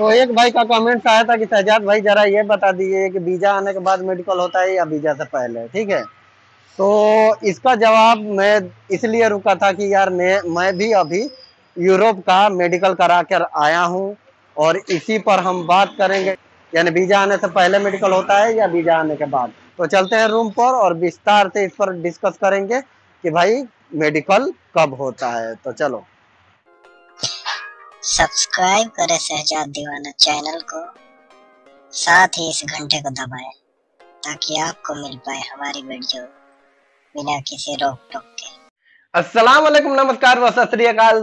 तो एक भाई का कमेंट आया था कि सहजाद भाई जरा ये बता दीजिए कि वीजा आने के बाद मेडिकल होता है या वीजा से पहले ठीक है तो इसका जवाब मैं इसलिए रुका था कि यार मैं मैं भी अभी यूरोप का मेडिकल करा कर आया हूँ और इसी पर हम बात करेंगे यानी वीजा आने से पहले मेडिकल होता है या वीजा आने के बाद तो चलते हैं रूम पर और विस्तार से इस पर डिस्कस करेंगे कि भाई मेडिकल कब होता है तो चलो सब्सक्राइब करें सहजाद दीवाना चैनल को साथ ही इस घंटे को दबाएं ताकि आपको मिल पाए हमारी वीडियो बिना किसी रोक टोक के अस्सलाम वालेकुम नमस्कार व सत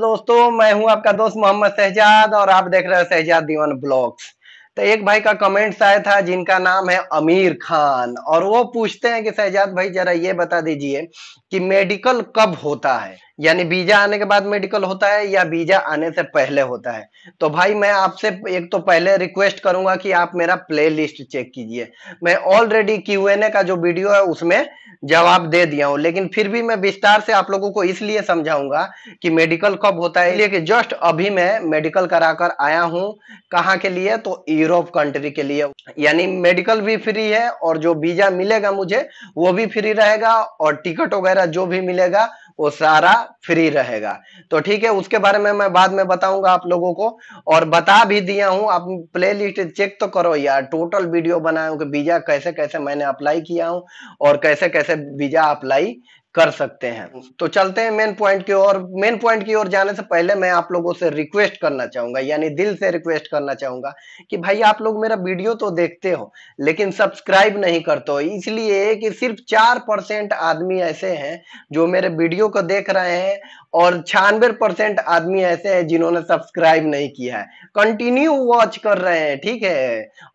दोस्तों मैं हूं आपका दोस्त मोहम्मद सहजाद और आप देख रहे हैं सहजाद दीवान ब्लॉग्स तो एक भाई का कमेंट्स आया था जिनका नाम है अमीर खान और वो पूछते हैं कि सहजाद भाई जरा ये बता दीजिए कि मेडिकल कब होता है यानी बीजा आने के बाद मेडिकल होता है या बीजा आने से पहले होता है तो भाई मैं आपसे एक तो पहले रिक्वेस्ट करूंगा कि आप मेरा प्लेलिस्ट चेक कीजिए मैं ऑलरेडी क्यू एन ए का जो वीडियो है उसमें जवाब दे दिया हूं लेकिन फिर भी मैं विस्तार से आप लोगों को इसलिए समझाऊंगा कि मेडिकल कब होता है इसलिए कि जस्ट अभी मैं मेडिकल कराकर आया हूं कहाँ के लिए तो यूरोप कंट्री के लिए यानी मेडिकल भी फ्री है और जो वीजा मिलेगा मुझे वो भी फ्री रहेगा और टिकट वगैरह जो भी मिलेगा वो सारा फ्री रहेगा तो ठीक है उसके बारे में मैं बाद में बताऊंगा आप लोगों को और बता भी दिया हूं आप प्लेलिस्ट चेक तो करो यार टोटल वीडियो बनाया हूं कि वीजा कैसे कैसे मैंने अप्लाई किया हूं और कैसे कैसे वीजा अप्लाई कर सकते हैं हम्म। तो चलते हैं मेन पॉइंट की ओर मेन पॉइंट की ओर जाने से पहले मैं आप लोगों से रिक्वेस्ट करना चाहूंगा यानी दिल से रिक्वेस्ट करना चाहूंगा कि भाई आप लोग मेरा वीडियो तो देखते हो लेकिन सब्सक्राइब नहीं करते हो इसलिए कि सिर्फ चार परसेंट आदमी ऐसे हैं जो मेरे वीडियो को देख रहे हैं और छियानवे परसेंट आदमी ऐसे हैं जिन्होंने सब्सक्राइब नहीं किया है कंटिन्यू वॉच कर रहे हैं ठीक है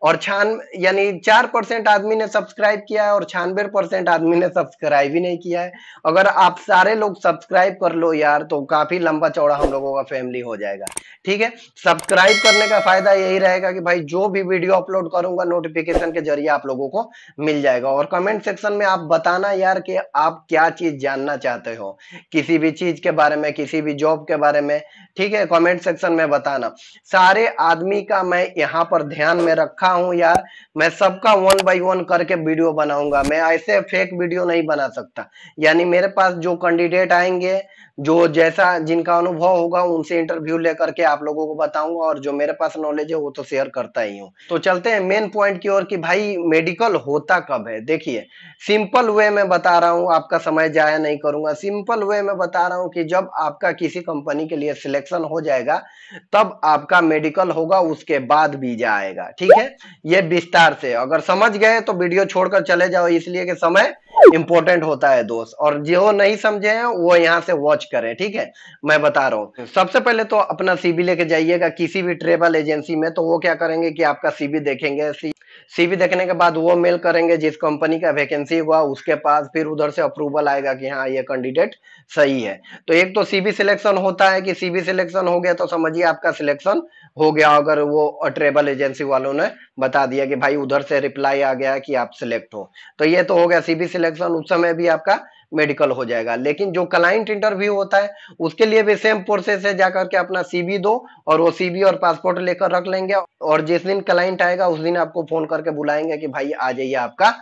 और छान यानी चार परसेंट आदमी ने सब्सक्राइब किया है और छियानवे परसेंट आदमी ने सब्सक्राइब ही नहीं किया है अगर आप सारे लोग सब्सक्राइब कर लो यार तो काफी लंबा चौड़ा हम लोगों का फैमिली हो जाएगा ठीक है सब्सक्राइब करने का फायदा यही रहेगा कि भाई जो भी वीडियो अपलोड करूंगा नोटिफिकेशन के जरिए आप लोगों को मिल जाएगा और कमेंट सेक्शन में आप बताना यार कि आप क्या चीज जानना चाहते हो किसी भी चीज के बारे में किसी भी जॉब के बारे में ठीक है कमेंट सेक्शन में बताना सारे आदमी का मैं यहाँ पर ध्यान में रखा हूँ यार मैं सबका वन बाई वन करके वीडियो बनाऊंगा मैं ऐसे फेक वीडियो नहीं बना सकता या यानी मेरे पास जो कैंडिडेट आएंगे जो जैसा जिनका अनुभव होगा उनसे इंटरव्यू लेकर के आप लोगों को बताऊंगा और जो मेरे पास नॉलेज है वो तो शेयर करता ही हूँ तो चलते हैं मेन पॉइंट की ओर कि भाई मेडिकल होता कब है देखिए सिंपल वे में बता रहा हूँ आपका समय जाया नहीं करूंगा सिंपल वे में बता रहा हूँ कि जब आपका किसी कंपनी के लिए सिलेक्शन हो जाएगा तब आपका मेडिकल होगा उसके बाद वीजा आएगा ठीक है ये विस्तार से अगर समझ गए तो वीडियो छोड़कर चले जाओ इसलिए कि समय इम्पोर्टेंट होता है दोस्त और जो नहीं समझे हैं वो यहाँ से वॉच करें ठीक है मैं बता रहा हूँ सबसे पहले तो अपना सीबी लेके जाइएगा किसी भी ट्रेवल एजेंसी में तो वो क्या करेंगे कि आपका सीबी देखेंगे सीवी देखने के बाद वो मेल करेंगे जिस कंपनी का वैकेंसी हुआ उसके पास फिर उधर से अप्रूवल आएगा कि हाँ ये कैंडिडेट सही है तो एक तो सीबी सिलेक्शन होता है कि सीबी सिलेक्शन हो गया तो समझिए आपका सिलेक्शन हो गया अगर वो ट्रेवल एजेंसी वालों ने बता दिया कि भाई उधर से रिप्लाई आ गया कि आप सिलेक्ट हो तो ये तो हो गया सीबी सिलेक्शन उस समय भी आपका मेडिकल हो जाएगा लेकिन जो क्लाइंट इंटरव्यू होता है उसके लिए भी सेम प्रोसेस है जाकर के अपना सीबी दो और वो सीबी और पासपोर्ट लेकर रख लेंगे और जिस दिन क्लाइंट आएगा उस दिन आपको फोन करके बुलाएंगे कि भाई आ जाइए आपका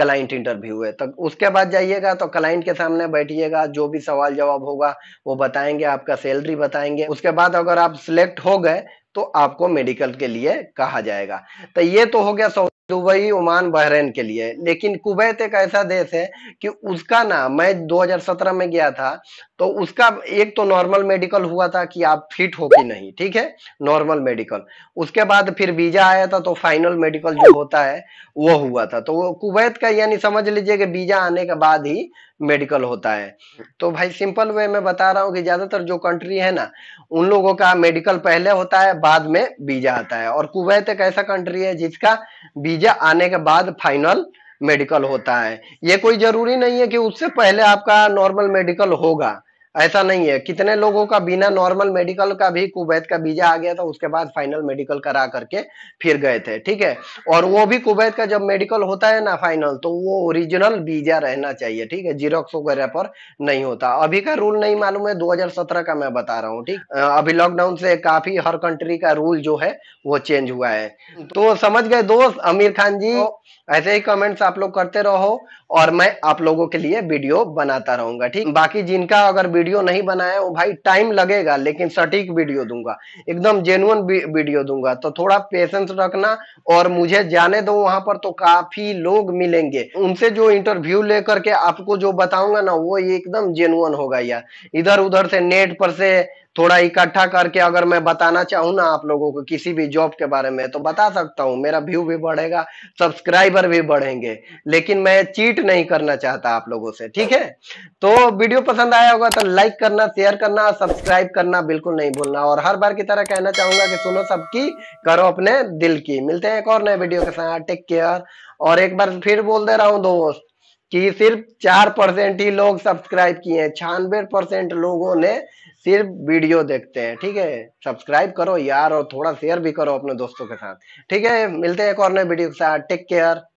क्लाइंट इंटरव्यू है तो उसके बाद जाइएगा तो क्लाइंट के सामने बैठिएगा जो भी सवाल जवाब होगा वो बताएंगे आपका सैलरी बताएंगे उसके बाद अगर आप सिलेक्ट हो गए तो आपको मेडिकल के लिए कहा जाएगा तो ये तो हो गया दुबई ओमान बहरेन के लिए लेकिन कुवैत एक ऐसा देश है कि उसका नाम मैं 2017 में गया था तो उसका एक तो नॉर्मल मेडिकल हुआ था कि आप फिट हो कि नहीं ठीक है नॉर्मल मेडिकल उसके बाद फिर वीजा आया था तो फाइनल मेडिकल जो होता है वो हुआ था तो कुवैत का यानी समझ लीजिए कि वीजा आने के बाद ही मेडिकल होता है तो भाई सिंपल वे में बता रहा हूँ कि ज्यादातर जो कंट्री है ना उन लोगों का मेडिकल पहले होता है बाद में वीजा आता है और कुवैत एक ऐसा कंट्री है जिसका वीजा आने के बाद फाइनल मेडिकल होता है ये कोई जरूरी नहीं है कि उससे पहले आपका नॉर्मल मेडिकल होगा ऐसा नहीं है कितने लोगों का बिना नॉर्मल मेडिकल का भी कुवैत का वीजा आ गया था उसके बाद फाइनल मेडिकल करा करके फिर गए थे ठीक है और वो भी कुवैत का जब मेडिकल होता है ना फाइनल तो वो ओरिजिनल वीजा रहना चाहिए ठीक है जीरोक्स वगैरह पर नहीं होता अभी का रूल नहीं मालूम है 2017 का मैं बता रहा हूँ ठीक अभी लॉकडाउन से काफी हर कंट्री का रूल जो है वो चेंज हुआ है तो समझ गए दोस्त आमिर खान जी तो ऐसे ही कमेंट्स आप लोग करते रहो और मैं आप लोगों के लिए वीडियो बनाता रहूंगा ठीक बाकी जिनका अगर वीडियो नहीं बनाया वो भाई टाइम लगेगा लेकिन सटीक वीडियो दूंगा एकदम जेनुअन वीडियो दूंगा तो थोड़ा पेशेंस रखना और मुझे जाने दो वहां पर तो काफी लोग मिलेंगे उनसे जो इंटरव्यू लेकर के आपको जो बताऊंगा ना वो एकदम जेनुअन होगा यार इधर उधर से नेट पर से थोड़ा इकट्ठा करके अगर मैं बताना चाहूँ ना आप लोगों को किसी भी जॉब के बारे में तो बता सकता हूँ मेरा व्यू भी बढ़ेगा सब्सक्राइबर भी बढ़ेंगे लेकिन मैं चीट नहीं करना चाहता आप लोगों से ठीक है तो वीडियो पसंद आया होगा तो लाइक करना शेयर करना सब्सक्राइब करना बिल्कुल नहीं भूलना और हर बार की तरह कहना चाहूंगा कि सुनो सबकी करो अपने दिल की मिलते हैं एक और नए वीडियो के साथ टेक केयर और एक बार फिर बोल दे रहा हूँ दोस्त कि सिर्फ चार परसेंट ही लोग सब्सक्राइब किए हैं छियानवे परसेंट लोगों ने सिर्फ वीडियो देखते हैं ठीक है सब्सक्राइब करो यार और थोड़ा शेयर भी करो अपने दोस्तों के साथ ठीक है मिलते हैं एक और नए वीडियो के साथ टेक केयर